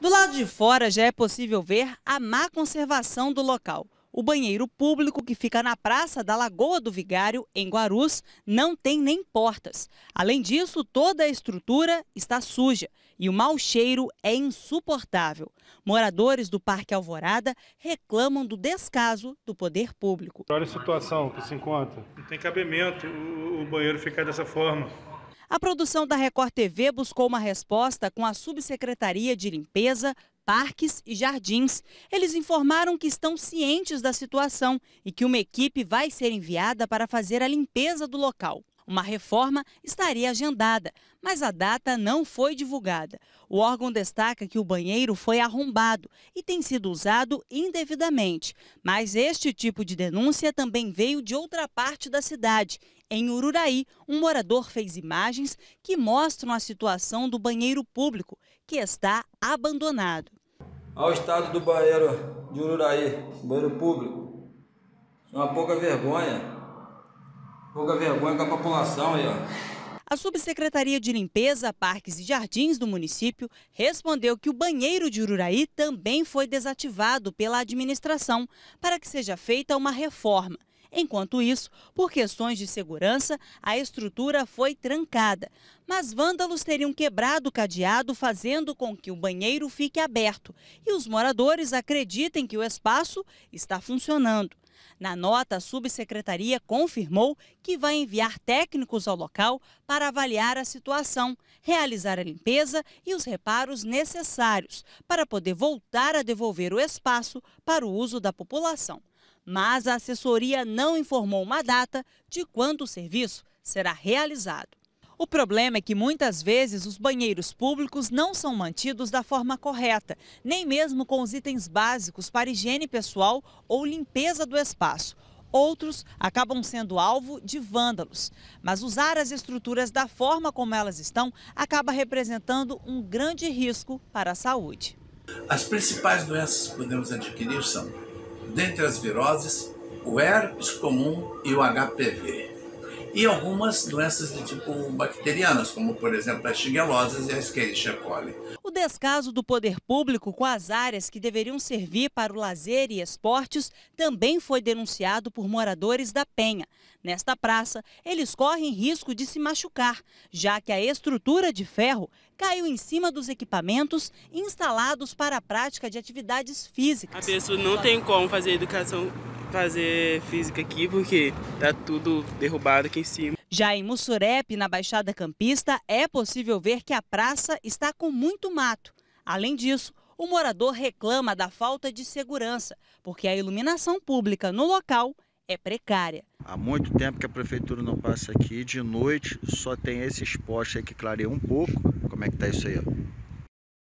Do lado de fora já é possível ver a má conservação do local. O banheiro público que fica na praça da Lagoa do Vigário, em Guarus, não tem nem portas. Além disso, toda a estrutura está suja e o mau cheiro é insuportável. Moradores do Parque Alvorada reclamam do descaso do poder público. Olha a situação que se encontra. Não tem cabimento o banheiro ficar dessa forma. A produção da Record TV buscou uma resposta com a Subsecretaria de Limpeza, Parques e Jardins. Eles informaram que estão cientes da situação e que uma equipe vai ser enviada para fazer a limpeza do local. Uma reforma estaria agendada, mas a data não foi divulgada. O órgão destaca que o banheiro foi arrombado e tem sido usado indevidamente. Mas este tipo de denúncia também veio de outra parte da cidade em Ururaí, um morador fez imagens que mostram a situação do banheiro público, que está abandonado. Ao estado do banheiro de Ururaí, banheiro público, é uma pouca vergonha. Pouca vergonha com a população aí, ó. A Subsecretaria de Limpeza, Parques e Jardins do município respondeu que o banheiro de Ururaí também foi desativado pela administração para que seja feita uma reforma. Enquanto isso, por questões de segurança, a estrutura foi trancada, mas vândalos teriam quebrado o cadeado, fazendo com que o banheiro fique aberto. E os moradores acreditem que o espaço está funcionando. Na nota, a subsecretaria confirmou que vai enviar técnicos ao local para avaliar a situação, realizar a limpeza e os reparos necessários para poder voltar a devolver o espaço para o uso da população mas a assessoria não informou uma data de quando o serviço será realizado. O problema é que muitas vezes os banheiros públicos não são mantidos da forma correta, nem mesmo com os itens básicos para higiene pessoal ou limpeza do espaço. Outros acabam sendo alvo de vândalos. Mas usar as estruturas da forma como elas estão acaba representando um grande risco para a saúde. As principais doenças que podemos adquirir são dentre as viroses, o herpes comum e o HPV. E algumas doenças de tipo bacterianas, como por exemplo as chigeloses e a Escherichia coli descaso do poder público com as áreas que deveriam servir para o lazer e esportes também foi denunciado por moradores da Penha. Nesta praça, eles correm risco de se machucar, já que a estrutura de ferro caiu em cima dos equipamentos instalados para a prática de atividades físicas. A pessoa não tem como fazer educação, fazer física aqui, porque está tudo derrubado aqui em cima. Já em Mussurep, na Baixada Campista, é possível ver que a praça está com muito mato. Além disso, o morador reclama da falta de segurança, porque a iluminação pública no local é precária. Há muito tempo que a prefeitura não passa aqui, de noite só tem esses postes aí que clareia um pouco. Como é que tá isso aí? Ó?